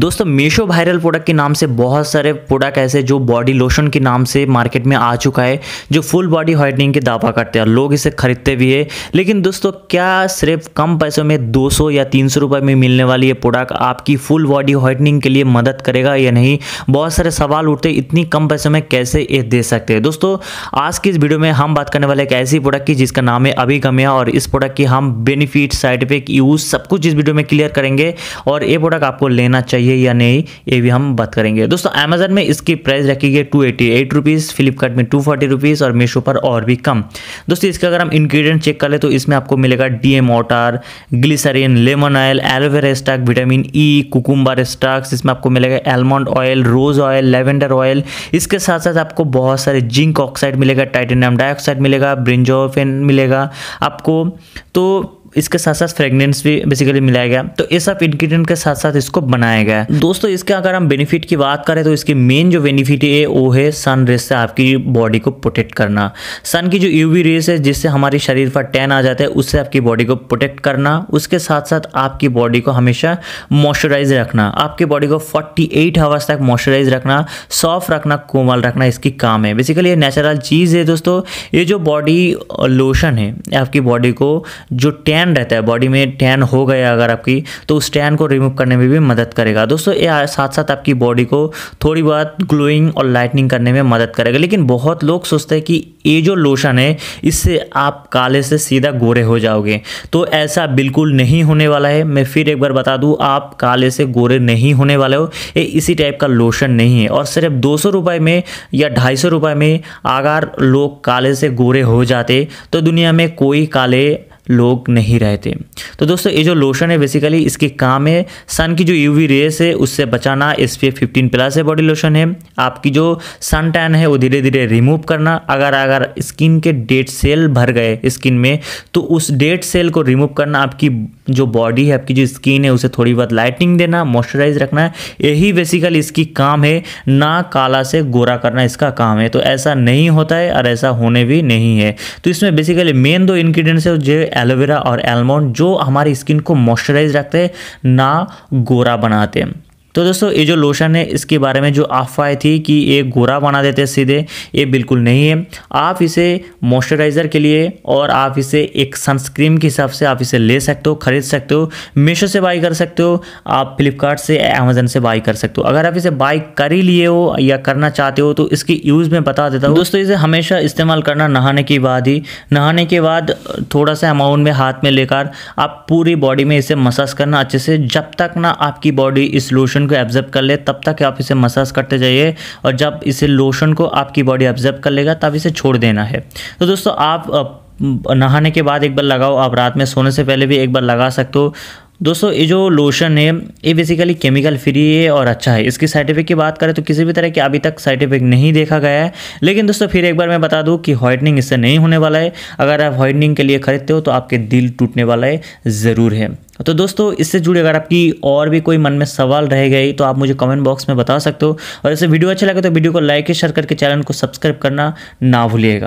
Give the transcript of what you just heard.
दोस्तों Meesho viral product के नाम से बहुत सारे प्रोडक्ट ऐसे जो बॉडी लोशन के नाम से मार्केट में आ चुका है जो फुल बॉडी व्हाइटनिंग के दावा करते हैं लोग इसे खरीदते भी है लेकिन दोस्तों क्या सिर्फ कम पैसों में 200 या तीन सौ में मिलने वाली ये प्रोडक्ट आपकी फुल बॉडी व्हाइटनिंग के लिए मदद करेगा या नहीं बहुत सारे सवाल उठते इतनी कम पैसों में कैसे ये दे सकते हैं दोस्तों आज की इस वीडियो में हम बात करने वाले एक ऐसी प्रोडक्ट की जिसका नाम है अभिगम्या और इस प्रोडक्ट की हम बेनिफिट साइड इफेक्ट यूज़ सब कुछ इस वीडियो में क्लियर करेंगे और ये प्रोडक्ट आपको लेना चाहिए है या नहीं ये भी हम बात करेंगे दोस्तों अमेजन में इसकी प्राइस रखी गई two eighty eight rupees Flipkart में टू फोर्टी रुपीज़ और मीशो पर और भी कम दोस्तों इसका अगर हम इंग्रीडियंट चेक कर ले तो इसमें आपको मिलेगा D M water glycerine lemon oil aloe vera stock vitamin E cucumber stocks इसमें आपको मिलेगा almond oil rose oil lavender oil इसके साथ साथ आपको बहुत सारे जिंक ऑक्साइड मिलेगा टाइटेनियम डाइऑक्साइड मिलेगा ब्रिंजोफेन मिलेगा आपको तो इसके साथ साथ फ्रेगनेंस भी बेसिकली मिलाया गया तो ये सब इंग्रीडियंट के साथ साथ इसको बनाया गया दोस्तों इसके अगर हम बेनिफिट की बात करें तो इसकी मेन जो बेनिफिट है वो है सन रेस से आपकी बॉडी को प्रोटेक्ट करना सन की जो यूवी रेस है जिससे हमारे शरीर पर टैन आ जाता है उससे आपकी बॉडी को प्रोटेक्ट करना उसके साथ साथ आपकी बॉडी को हमेशा मॉइस्चराइज रखना आपकी बॉडी को 48 एट आवर्स तक मॉइस्चराइज रखना सॉफ्ट रखना कोमल रखना इसकी काम है बेसिकली ये नेचुरल चीज़ है दोस्तों ये जो बॉडी लोशन है आपकी बॉडी को जो टैन टैन रहता है बॉडी में टैन हो गया अगर आपकी तो उस टैन को रिमूव करने में भी मदद करेगा दोस्तों ये साथ साथ आपकी बॉडी को थोड़ी बहुत ग्लोइंग और लाइटनिंग करने में मदद करेगा लेकिन बहुत लोग सोचते हैं कि ये जो लोशन है इससे आप काले से सीधा गोरे हो जाओगे तो ऐसा बिल्कुल नहीं होने वाला है मैं फिर एक बार बता दूँ आप काले से गोरे नहीं होने वाले हो ये इसी टाइप का लोशन नहीं है और सिर्फ दो सौ में या ढाई सौ में अगर लोग काले से गोरे हो जाते तो दुनिया में कोई काले लोग नहीं रहते तो दोस्तों ये जो लोशन है बेसिकली इसके काम है सन की जो यूवी रेस है उससे बचाना एस पी फिफ्टीन प्लस है बॉडी लोशन है आपकी जो सन टैन है वो धीरे धीरे रिमूव करना अगर अगर स्किन के डेड सेल भर गए स्किन में तो उस डेड सेल को रिमूव करना आपकी जो बॉडी है आपकी जो स्किन है उसे थोड़ी बहुत लाइटिंग देना मॉइस्चराइज रखना यही बेसिकली इसकी काम है ना काला से गोरा करना इसका काम है तो ऐसा नहीं होता है और ऐसा होने भी नहीं है तो इसमें बेसिकली मेन दो इन्ग्रीडियंट्स है जो एलोवेरा और एलमंड जो हमारी स्किन को मॉइस्चराइज रखते हैं ना गोरा बनाते हैं तो दोस्तों ये जो लोशन है इसके बारे में जो अफवाह थी कि ये गोरा बना देते सीधे ये बिल्कुल नहीं है आप इसे मॉइस्चराइज़र के लिए और आप इसे एक सनस्क्रीन के हिसाब से आप इसे ले सकते हो खरीद सकते हो मीशो से बाई कर सकते हो आप फ्लिपकार्ट से अमेजन से बाई कर सकते हो अगर आप इसे बाई कर ही लिए हो या करना चाहते हो तो इसकी यूज़ में बता देता हूँ दोस्तों इसे हमेशा इस्तेमाल करना नहाने के बाद ही नहाने के बाद थोड़ा सा अमाउंट में हाथ में लेकर आप पूरी बॉडी में इसे मसाज करना अच्छे से जब तक ना आपकी बॉडी इस लोशन को एब्जर्व कर ले तब तक आप इसे मसाज करते जाइए और जब इसे लोशन को आपकी बॉडी एब्जर्व कर लेगा तब इसे छोड़ देना है तो दोस्तों आप नहाने के बाद एक बार लगाओ आप रात में सोने से पहले भी एक बार लगा सकते हो दोस्तों ये जो लोशन है ये बेसिकली केमिकल फ्री है और अच्छा है इसकी साइड इफेक्ट की बात करें तो किसी भी तरह की अभी तक साइड इफेक्ट नहीं देखा गया है लेकिन दोस्तों फिर एक बार मैं बता दूं कि व्हाइटनिंग इससे नहीं होने वाला है अगर आप व्हाइटनिंग के लिए खरीदते हो तो आपके दिल टूटने वाला है ज़रूर है तो दोस्तों इससे जुड़े अगर आपकी और भी कोई मन में सवाल रह गए तो आप मुझे कमेंट बॉक्स में बता सकते हो और ऐसे वीडियो अच्छा लगे तो वीडियो को लाइक शेयर करके चैनल को सब्सक्राइब करना ना भूलिएगा